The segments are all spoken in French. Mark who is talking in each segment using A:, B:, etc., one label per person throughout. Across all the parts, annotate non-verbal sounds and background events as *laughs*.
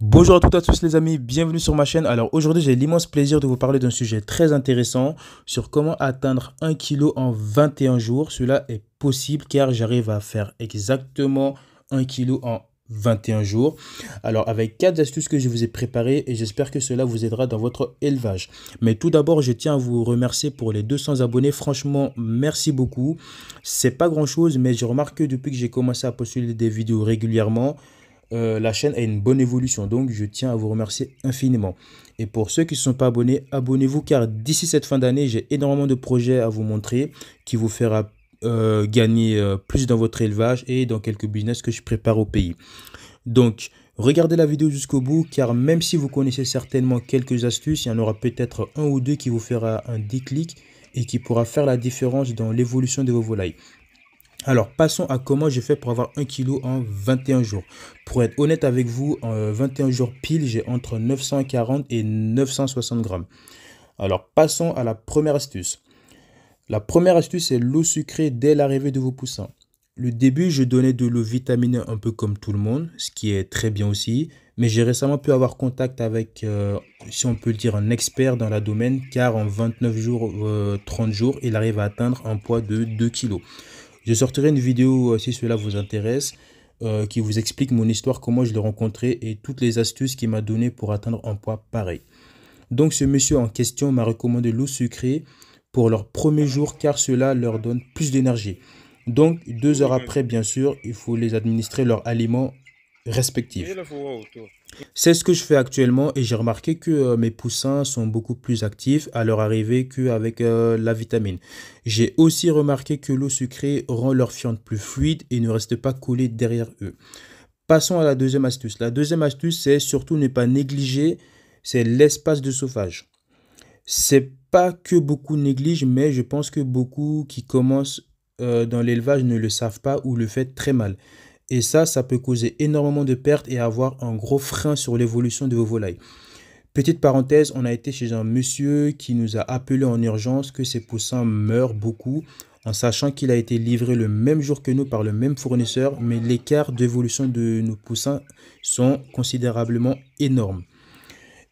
A: Bonjour à toutes et à tous les amis, bienvenue sur ma chaîne. Alors aujourd'hui j'ai l'immense plaisir de vous parler d'un sujet très intéressant sur comment atteindre 1 kg en 21 jours. Cela est possible car j'arrive à faire exactement 1 kg en 21 jours. Alors avec quatre astuces que je vous ai préparées et j'espère que cela vous aidera dans votre élevage. Mais tout d'abord, je tiens à vous remercier pour les 200 abonnés. Franchement, merci beaucoup. C'est pas grand-chose, mais je remarque que depuis que j'ai commencé à postuler des vidéos régulièrement, euh, la chaîne a une bonne évolution. Donc, je tiens à vous remercier infiniment. Et pour ceux qui ne sont pas abonnés, abonnez-vous car d'ici cette fin d'année, j'ai énormément de projets à vous montrer qui vous fera euh, gagner euh, plus dans votre élevage et dans quelques business que je prépare au pays. Donc, regardez la vidéo jusqu'au bout car même si vous connaissez certainement quelques astuces, il y en aura peut-être un ou deux qui vous fera un déclic et qui pourra faire la différence dans l'évolution de vos volailles. Alors, passons à comment j'ai fait pour avoir un kilo en 21 jours. Pour être honnête avec vous, en 21 euh, jours pile, j'ai entre 940 et 960 grammes. Alors, passons à la première astuce. La première astuce est l'eau sucrée dès l'arrivée de vos poussins. Le début, je donnais de l'eau vitaminée un peu comme tout le monde, ce qui est très bien aussi, mais j'ai récemment pu avoir contact avec, euh, si on peut le dire, un expert dans la domaine, car en 29 jours, 30 euh, jours, il arrive à atteindre un poids de 2 kg. Je sortirai une vidéo euh, si cela vous intéresse, qui vous explique mon histoire, comment je l'ai rencontré et toutes les astuces qu'il m'a données pour atteindre un poids pareil. Donc ce monsieur en question m'a recommandé l'eau sucrée pour leur premier jour car cela leur donne plus d'énergie. Donc, deux heures après, bien sûr, il faut les administrer leurs aliments respectifs. C'est ce que je fais actuellement et j'ai remarqué que euh, mes poussins sont beaucoup plus actifs à leur arrivée que avec euh, la vitamine. J'ai aussi remarqué que l'eau sucrée rend leur fiente plus fluide et ne reste pas collée derrière eux. Passons à la deuxième astuce. La deuxième astuce, c'est surtout ne pas négliger, c'est l'espace de chauffage. C'est pas que beaucoup négligent, mais je pense que beaucoup qui commencent euh, dans l'élevage ne le savent pas ou le fait très mal. Et ça, ça peut causer énormément de pertes et avoir un gros frein sur l'évolution de vos volailles. Petite parenthèse, on a été chez un monsieur qui nous a appelé en urgence que ses poussins meurent beaucoup en sachant qu'il a été livré le même jour que nous par le même fournisseur, mais l'écart d'évolution de nos poussins sont considérablement énormes.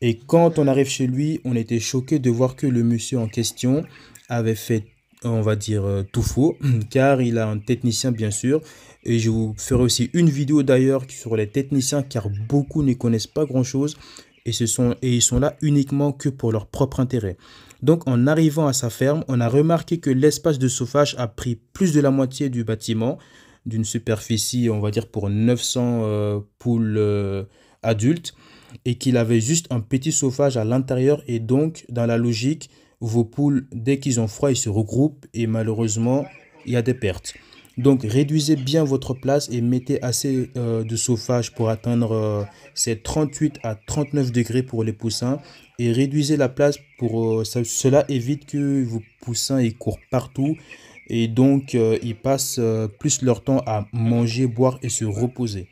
A: Et quand on arrive chez lui, on était choqué de voir que le monsieur en question avait fait, on va dire, euh, tout faux, *clears throat* car il a un technicien bien sûr. Et je vous ferai aussi une vidéo d'ailleurs sur les techniciens, car beaucoup ne connaissent pas grand-chose et, sont, et ils sont là uniquement que pour leur propre intérêt. Donc en arrivant à sa ferme, on a remarqué que l'espace de chauffage a pris plus de la moitié du bâtiment, d'une superficie, on va dire, pour 900 euh, poules euh, adultes et qu'il avait juste un petit sauvage à l'intérieur et donc dans la logique, vos poules, dès qu'ils ont froid, ils se regroupent et malheureusement, il y a des pertes. Donc réduisez bien votre place et mettez assez euh, de chauffage pour atteindre euh, ces 38 à 39 degrés pour les poussins et réduisez la place pour euh, cela évite que vos poussins ils courent partout et donc ils passent plus leur temps à manger, boire et se reposer.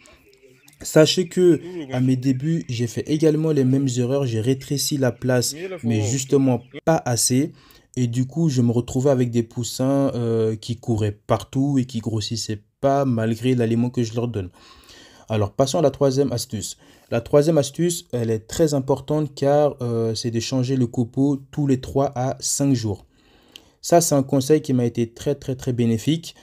A: Sachez que à mes débuts, j'ai fait également les mêmes erreurs, j'ai rétréci la place, mais justement pas assez. Et du coup, je me retrouvais avec des poussins euh, qui couraient partout et qui grossissaient pas malgré l'aliment que je leur donne. Alors passons à la troisième astuce. La troisième astuce, elle est très importante car euh, c'est de changer le copeau tous les 3 à 5 jours. Ça, c'est un conseil qui m'a été très très très bénéfique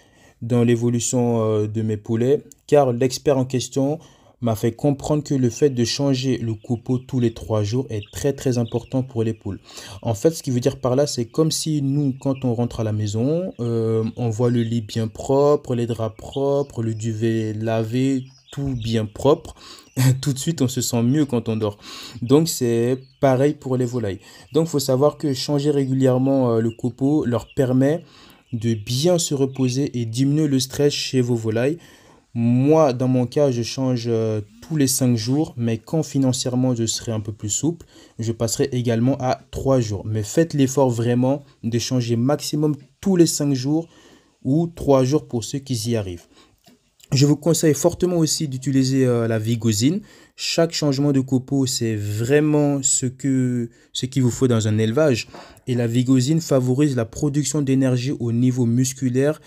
A: dans l'évolution euh, de mes poulets car l'expert en question m'a fait comprendre que le fait de changer le copeau tous les trois jours est très très important pour les poules. En fait, ce qui veut dire par là, c'est comme si nous, quand on rentre à la maison, euh, on voit le lit bien propre, les draps propres, le duvet lavé, tout bien propre, *laughs* tout de suite on se sent mieux quand on dort. Donc c'est pareil pour les volailles. Donc il faut savoir que changer régulièrement euh, le copeau leur permet de bien se reposer et diminuer le stress chez vos volailles. Moi, dans mon cas, je change euh, tous les 5 jours, mais quand financièrement je serai un peu plus souple, je passerai également à 3 jours. Mais faites l'effort vraiment de changer maximum tous les 5 jours ou 3 jours pour ceux qui y arrivent. Je vous conseille fortement aussi d'utiliser euh, la vigosine. Chaque changement de copeaux, c'est vraiment ce ce qu'il vous faut dans un élevage. Et la vigosine favorise la production d'énergie au niveau musculaire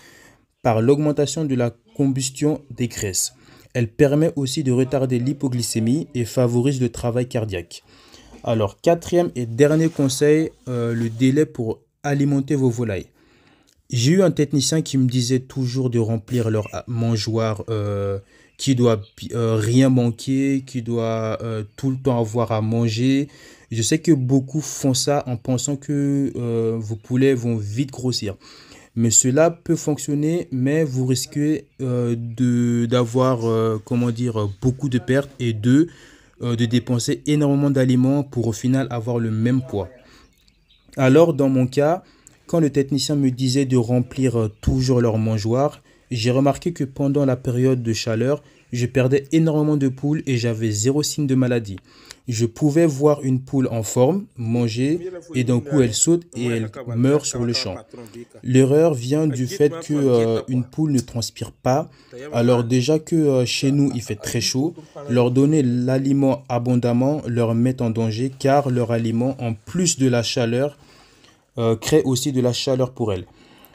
A: par l'augmentation de la combustion des graisses. Elle permet aussi de retarder l'hypoglycémie et favorise le travail cardiaque. Alors, quatrième et dernier conseil, euh, le délai pour alimenter vos volailles. J'ai eu un technicien qui me disait toujours de remplir leur mangeoire, euh, qui doit euh, rien manquer, qui doit tout le temps avoir à manger. Je sais que beaucoup font ça en pensant que vos poulets vont vite grossir. Mais cela peut fonctionner, mais vous risquez euh, d'avoir, euh, comment dire, beaucoup de pertes et de, euh, de dépenser énormément d'aliments pour au final avoir le même poids. Alors, dans mon cas, quand le technicien me disait de remplir toujours leur mangeoire, j'ai remarqué que pendant la période de chaleur, je perdais énormément de poules et j'avais zéro signe de maladie. Je pouvais voir une poule en forme, manger, et d'un coup elle saute et elle meurt sur le champ. L'erreur vient du fait que euh, une poule ne transpire pas. Alors déjà que euh, chez nous il fait très chaud, leur donner l'aliment abondamment leur met en danger car leur aliment, en plus de la chaleur, euh, crée aussi de la chaleur pour elles.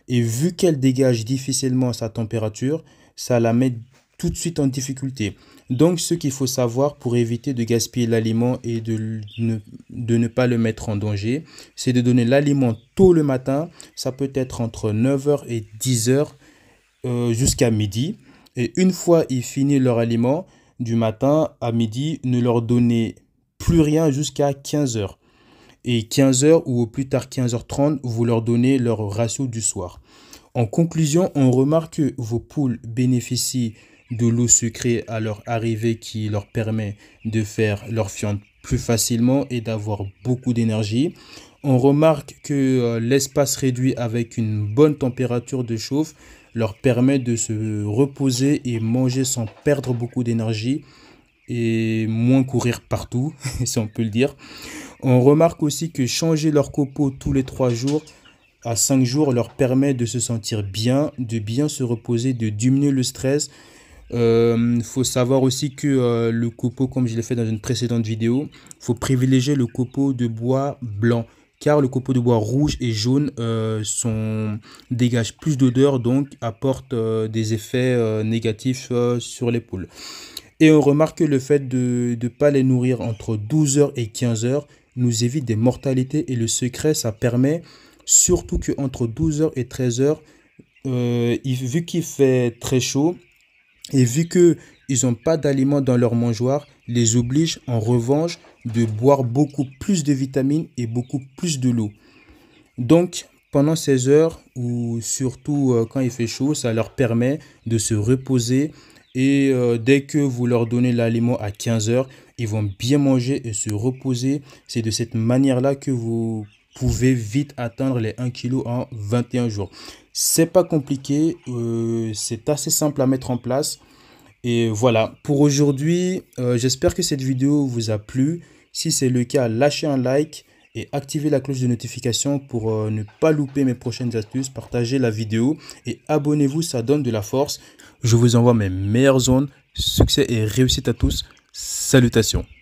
A: Et vu qu'elle dégage difficilement sa température, ça la met tout de suite en difficulté. Donc ce qu'il faut savoir pour éviter de gaspiller l'aliment et de ne, pas le mettre en danger, c'est de donner l'aliment tôt le matin, ça peut être entre 9h et 10h euh, jusqu'à midi. Et une fois ils finissent leur aliment, du matin à midi, ne leur donnez plus rien jusqu'à 15h et 15h ou au plus tard 15h30, vous leur donnez leur ratio du soir. En conclusion, on remarque que vos poules bénéficient de l'eau sucrée à leur arrivée qui leur permet de faire leur fiente plus facilement et d'avoir beaucoup d'énergie. On remarque que euh, l'espace réduit avec une bonne température de chauffe leur permet de se reposer et manger sans perdre beaucoup d'énergie et moins courir partout, *laughs* si on peut le dire. On remarque aussi que changer leur copeau tous les 3 jours à 5 jours leur permet de se sentir bien, de bien se reposer, de diminuer le stress. Il euh, faut savoir aussi que euh, le copeau, comme je l'ai fait dans une précédente vidéo, faut privilégier le copeau de bois blanc car le copeau de bois rouge et jaune dégage euh, sont, plus d'odeur, donc apporte des effets négatifs sur les poules. Et on remarque le fait de ne pas les nourrir entre 12h et 15h nous évite des mortalités et le secret, ça permet, surtout qu'entre 12h et 13h, euh, vu qu'il fait très chaud et vu qu'ils n'ont pas d'aliments dans leur mangeoire, les oblige en revanche de boire beaucoup plus de vitamines et beaucoup plus de l'eau. Donc, pendant ces heures, ou surtout euh, quand il fait chaud, ça leur permet de se reposer. Et euh, dès que vous leur donnez l'aliment à 15 heures, ils vont bien manger et se reposer. C'est de cette manière-là que vous pouvez vite atteindre les 1 kg en 21 jours. C'est pas compliqué, euh, c'est assez simple à mettre en place. Et voilà, pour aujourd'hui, euh, j'espère que cette vidéo vous a plu. Si c'est le cas, lâchez un like et activez la cloche de notification pour euh, ne pas louper mes prochaines astuces. Partagez la vidéo et abonnez-vous, ça donne de la force. Je vous envoie mes meilleures zones. Succès et réussite à tous. Salutations